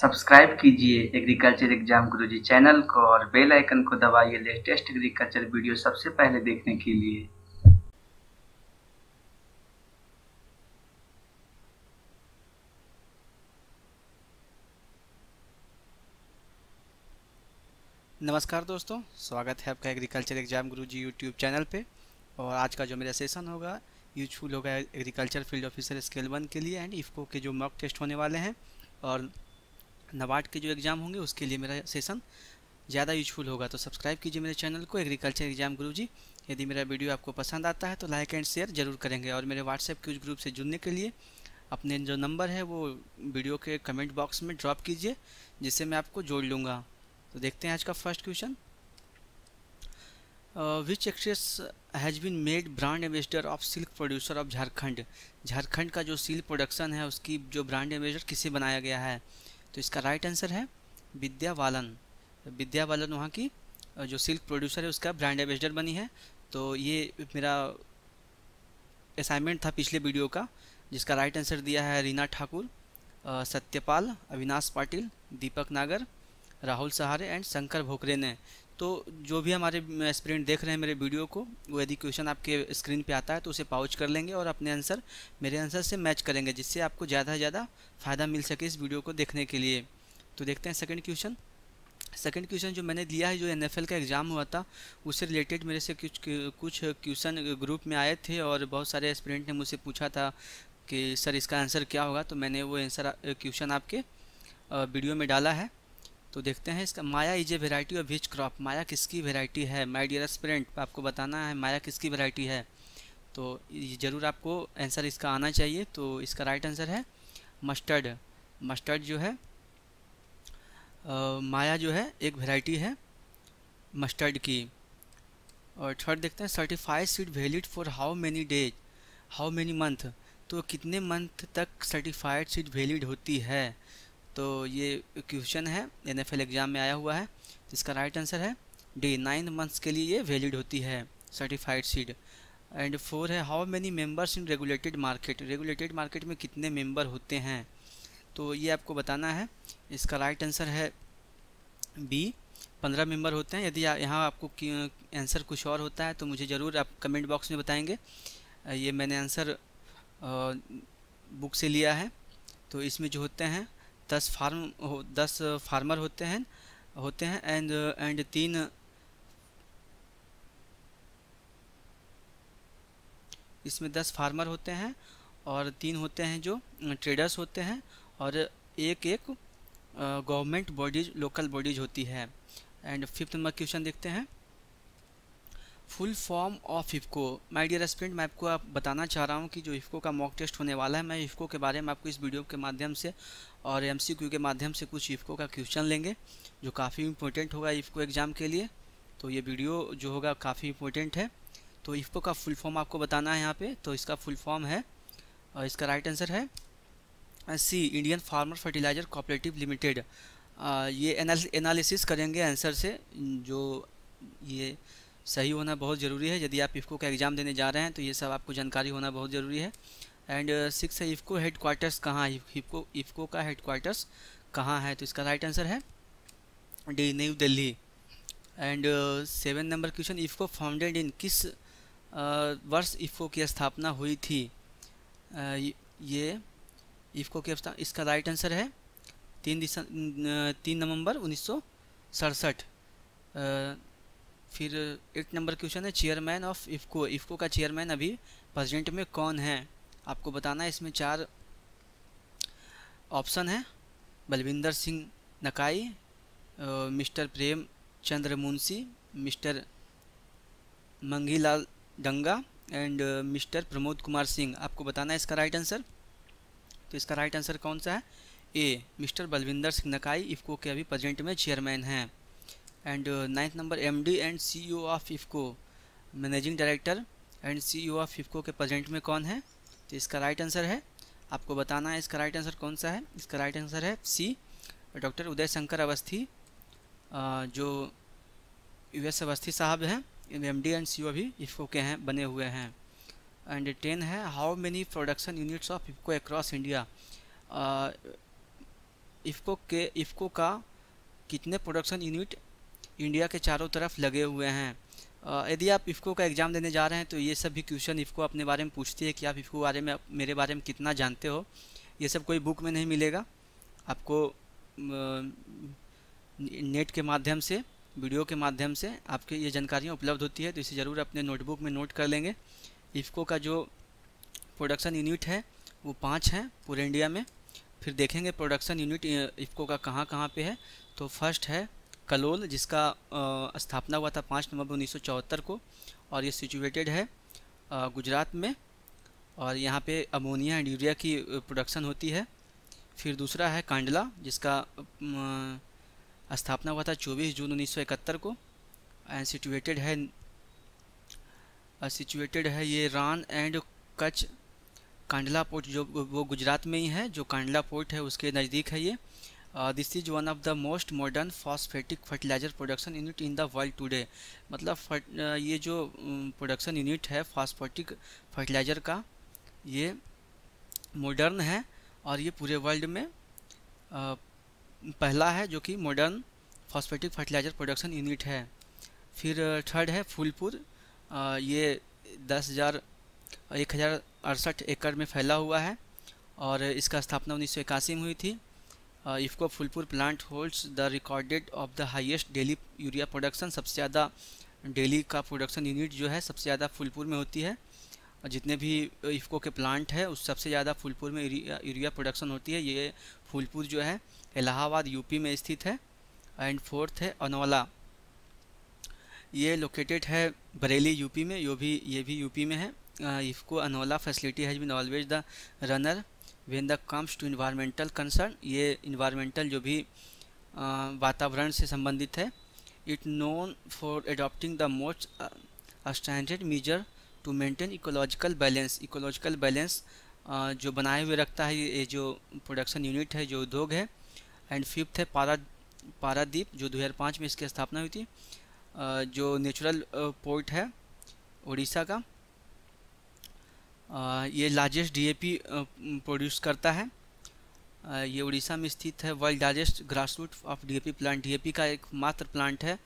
subscribe कीजिए agriculture exam गुरुजी channel को और बेल आइकन को दबाइए लेटेस्ट एग्रीकल्चर वीडियो सबसे पहले देखने के लिए नमस्कार दोस्तों स्वागत है आपका agriculture exam Guruji YouTube channel पे और आज का जो मेरा सेशन होगा यूजफुल होगा agriculture field officer scale one के लिए एंड इफ़को के जो मॉक टेस्ट होने वाले हैं और नवाड के जो एग्ज़ाम होंगे उसके लिए मेरा सेशन ज़्यादा यूजफुल होगा तो सब्सक्राइब कीजिए मेरे चैनल को एग्रीकल्चर एग्जाम गुरु जी यदि मेरा वीडियो आपको पसंद आता है तो लाइक एंड शेयर जरूर करेंगे और मेरे व्हाट्सएप के उस ग्रुप से जुड़ने के लिए अपने जो नंबर है वो वीडियो के कमेंट बॉक्स में ड्रॉप कीजिए जिससे मैं आपको जोड़ लूँगा तो देखते हैं आज का first question which actress has been made brand ambassador of silk producer of Jharkhand Jharkhand का जो सिल्क प्रोडक्शन है उसकी जो ब्रांड एम्बेसडर किसे बनाया गया है तो इसका राइट आंसर है विद्या बालन विद्या बालन वहाँ की जो सिल्क प्रोड्यूसर है उसका ब्रांड एम्बेसडर बनी है तो ये मेरा असाइनमेंट था पिछले वीडियो का जिसका राइट आंसर दिया है रीना ठाकुर सत्यपाल अविनाश पाटिल दीपक नागर राहुल सहारे एंड शंकर भोकरे ने तो जो भी हमारे एस्पिरेंट देख रहे हैं मेरे वीडियो को वो यदि क्वेश्चन आपके स्क्रीन पे आता है तो उसे पाउच कर लेंगे और अपने आंसर मेरे आंसर से मैच करेंगे जिससे आपको ज़्यादा से ज़्यादा फ़ायदा मिल सके इस वीडियो को देखने के लिए तो देखते हैं सेकेंड क्वेश्चन सेकेंड क्वेश्चन जो मैंने दिया है जो एन का एग्ज़ाम हुआ था उससे रिलेटेड मेरे से कुछ कुछ क्वेश्चन ग्रुप में आए थे और बहुत सारे एस्पिरेंट ने मुझसे पूछा था कि सर इसका आंसर क्या होगा तो मैंने वो आंसर क्वेश्चन आपके वीडियो में डाला है तो देखते हैं इसका Maya is a variety of which crop Maya किसकी वेराइटी है माई डियर स्प्रेंट आपको बताना है माया किसकी वेराइटी है तो ज़रूर आपको आंसर इसका आना चाहिए तो इसका राइट आंसर है मस्टर्ड मस्टर्ड जो है आ, माया जो है एक वेराइटी है मस्टर्ड की और थर्ड देखते हैं certified seed valid for how many days how many month तो कितने मंथ तक सर्टिफाइड सीट वैलिड होती है तो ये क्वेश्चन है एन एफ एग्ज़ाम में आया हुआ है जिसका राइट आंसर है डी नाइन मंथ्स के लिए ये वैलिड होती है सर्टिफाइड सीड एंड फोर है how many members in regulated market regulated market में कितने मेंबर होते हैं तो ये आपको बताना है इसका राइट आंसर है बी पंद्रह मेंबर होते हैं यदि यहाँ आपको आंसर कुछ और होता है तो मुझे ज़रूर आप कमेंट बॉक्स में बताएंगे ये मैंने आंसर बुक से लिया है तो इसमें जो होते हैं दस फार्म हो दस फार्मर होते हैं होते हैं एंड एंड तीन इसमें दस फार्मर होते हैं और तीन होते हैं जो ट्रेडर्स होते हैं और एक एक गवर्नमेंट बॉडीज लोकल बॉडीज होती है एंड फिफ्थ नंबर क्वेश्चन देखते हैं full form of IFFCO my dear student मैं आपको आप बताना चाह रहा हूँ कि जो इफ्को का मॉक टेस्ट होने वाला है मैं इफ्को के बारे में आपको इस वीडियो के माध्यम से और एमसीक्यू के माध्यम से कुछ इफ्को का क्वेश्चन लेंगे जो काफ़ी इंपॉर्टेंट होगा इफ्को एग्ज़ाम के लिए तो ये वीडियो जो होगा काफ़ी इंपॉर्टेंट है तो इफ्को का फुल फॉर्म आपको बताना है यहाँ पर तो इसका फुल फॉर्म है और इसका राइट आंसर है C Indian farmer fertiliser cooperative limited ये एनालिसिस करेंगे आंसर से जो ये सही होना बहुत ज़रूरी है यदि आप इफ़को का एग्ज़ाम देने जा रहे हैं तो ये सब आपको जानकारी होना बहुत ज़रूरी है एंड सिक्स है इफ़को हेड क्वार्टर्स कहाँ है इफ़को इफ़को का हेड क्वार्टर्स कहाँ है तो इसका राइट आंसर है D new Delhi and seven number question IFFCO founded in किस uh, वर्ष इफ़को की स्थापना हुई थी uh, ये इफ़को की इसका राइट आंसर है तीन दिसंबर तीन नवंबर उन्नीस सौ सड़सठ फिर एट नंबर क्वेश्चन है चेयरमैन ऑफ इफ्को इफ्को का चेयरमैन अभी प्रेजेंट में कौन है आपको बताना है इसमें चार ऑप्शन है Balwinder Singh Nakai mister Prem Chandra Munshi mister Mangilal Danga and mister Pramod Kumar Singh आपको बताना है इसका राइट आंसर तो इसका राइट आंसर कौन सा है ए मिस्टर बलविंदर सिंह नकाई इफको के अभी प्रेजेंट में चेयरमैन हैं and uh, ninth number and and O e of IFFCO managing director and C of IFFCO के प्रेजेंट में कौन है तो इसका राइट आंसर है आपको बताना है इसका राइट आंसर कौन सा है इसका राइट आंसर है सी डॉक्टर उदय शंकर अवस्थी जो यू एस अवस्थी साहब हैं M D and C O भी इफको के हैं बने हुए हैं एंड टेन है how many production units of IFFCO across India IFFCO के इफ्को का कितने प्रोडक्शन यूनिट इंडिया के चारों तरफ लगे हुए हैं यदि आप इफ़को का एग्ज़ाम देने जा रहे हैं तो ये सब भी क्वेश्चन इफ़को अपने बारे में पूछती है कि आप इफ़को बारे में मेरे बारे में कितना जानते हो ये सब कोई बुक में नहीं मिलेगा आपको नेट के माध्यम से वीडियो के माध्यम से आपके ये जानकारियाँ उपलब्ध होती है तो इसे ज़रूर अपने नोटबुक में नोट कर लेंगे इफ़को का जो प्रोडक्शन यूनिट है वो पाँच हैं पूरे इंडिया में फिर देखेंगे प्रोडक्शन यूनिट इफ़को का कहाँ कहाँ पे है तो फर्स्ट है कलोल जिसका स्थापना हुआ था पाँच नवंबर उन्नीस को और ये सिचुएटेड है गुजरात में और यहाँ पे अमोनिया एंड यूरिया की प्रोडक्शन होती है फिर दूसरा है कांडला जिसका स्थापना हुआ था 24 जून उन्नीस को एंड सिचुएटेड है सिचुएटेड है ये रान एंड कच्छ कांडला पोर्ट जो वो गुजरात में ही है जो कांडला पोर्ट है उसके नज़दीक है ये this is one of the most modern phosphatic fertiliser production unit in the world today मतलब फर्ट, uh, ये जो प्रोडक्शन um, यूनिट है फॉस्फेटिक फर्टिलाइज़र का ये मॉडर्न है और ये पूरे वर्ल्ड में uh, पहला है जो कि modern phosphatic fertiliser production unit है फिर थर्ड uh, है फूलपुर ये दस हज़ार एक हज़ार अड़सठ एकड़ में फैला हुआ है और इसका स्थापना उन्नीस सौ इक्यासी में हुई थी IFFCO Phulpur plant plant the recorded of the the daily urea production सबसे ज़्यादा डेली का प्रोडक्शन यूनिट जो है सबसे ज़्यादा फुलपुर में होती है uh, जितने भी इफ़को uh, के प्लांट है उस सबसे ज़्यादा फुलपुर में यूरिया प्रोडक्शन uh, होती है ये फुलपुर जो है इलाहाबाद यूपी में स्थित है एंड फोर्थ है अनौला ये लोकेटेड है बरेली यूपी में यो भी ये भी यूपी में है IFFCO Aonla facility has been always the runner when the comes to environmental concern ये इन्वायरमेंटल जो भी वातावरण से संबंधित है it known for adopting the most standard measure to maintain ecological balance ecological balance जो बनाए हुए रखता है ये जो प्रोडक्शन यूनिट है जो उद्योग है एंड फिफ्थ है पारा पारादीप जो 2005 में इसकी स्थापना हुई थी uh, जो नेचुरल पोर्ट है उड़ीसा का ये लार्जेस्ट डीएपी प्रोड्यूस करता है ये उड़ीसा में स्थित है world largest grassroot of DAP plant DAP का एक मात्र प्लांट है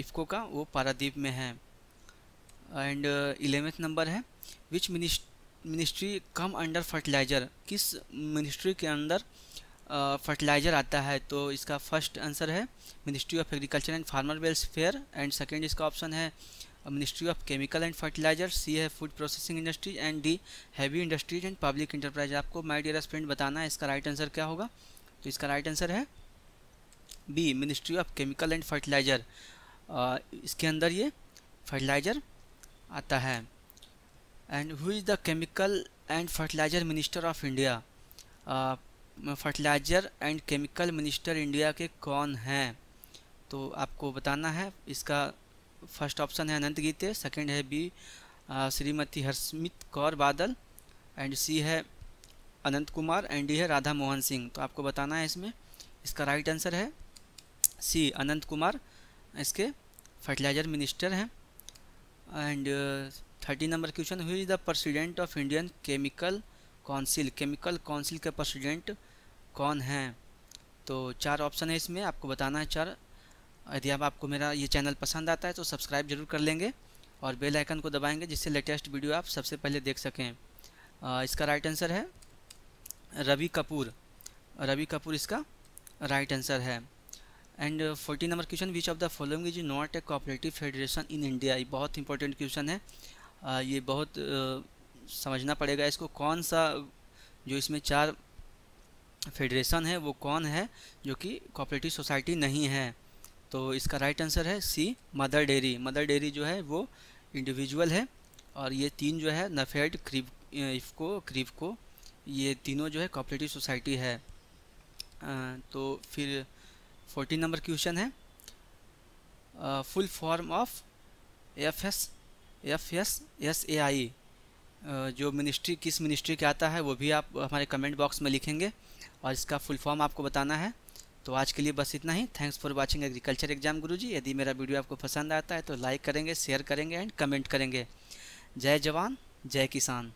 इफ्को का वो पारादीप में है एंड इलेवेंथ नंबर है which ministry come under fertiliser किस मिनिस्ट्री के अंदर फर्टिलाइज़र uh, आता है तो इसका फर्स्ट आंसर है ministry of agriculture and farmer welfare and second इसका ऑप्शन है ministry of chemical and fertiliser C है food processing industries and D heavy industries and public enterprise आपको माय डियर स्प्रेंड बताना है इसका राइट आंसर क्या होगा तो इसका राइट आंसर है B ministry of chemical and fertiliser इसके अंदर ये फर्टिलाइजर आता है and who is the chemical and fertiliser minister of India fertiliser and chemical minister India के कौन हैं तो आपको बताना है इसका फर्स्ट ऑप्शन है अनंत गीते सेकंड है बी श्रीमती हर्षमित कौर बादल एंड सी है अनंत कुमार एंड डी है राधा मोहन सिंह तो आपको बताना है इसमें इसका राइट आंसर है सी अनंत कुमार इसके फर्टिलाइजर मिनिस्टर हैं and thirty number question who is the president of Indian chemical council chemical council के प्रेसिडेंट कौन हैं तो चार ऑप्शन है इसमें आपको बताना है चार यदि आप आपको मेरा ये चैनल पसंद आता है तो सब्सक्राइब जरूर कर लेंगे और बेल आइकन को दबाएंगे जिससे लेटेस्ट वीडियो आप सबसे पहले देख सकें आ, इसका राइट आंसर है रवि कपूर रवि कपूर इसका राइट आंसर है and forty number question which of the following is not a cooperative federation in India ये बहुत इंपॉर्टेंट क्वेश्चन है आ, ये बहुत आ, समझना पड़ेगा इसको कौन सा जो इसमें चार फेडरेशन है वो कौन है जो कि कोऑपरेटिव सोसाइटी नहीं है तो इसका राइट आंसर है C Mother Dairy Mother Dairy जो है वो इंडिविजुअल है और ये तीन जो है नफेड क्रीब इफको क्रीब को ये तीनों जो है कॉपरेटिव सोसाइटी है आ, तो फिर फोर्टीन नंबर क्वेश्चन है full form of F S F S S A I जो मिनिस्ट्री किस मिनिस्ट्री के आता है वो भी आप हमारे कमेंट बॉक्स में लिखेंगे और इसका फुल फॉर्म आपको बताना है तो आज के लिए बस इतना ही thanks for watching agriculture exam Guruji यदि मेरा वीडियो आपको पसंद आता है तो लाइक करेंगे शेयर करेंगे एंड कमेंट करेंगे जय जवान जय किसान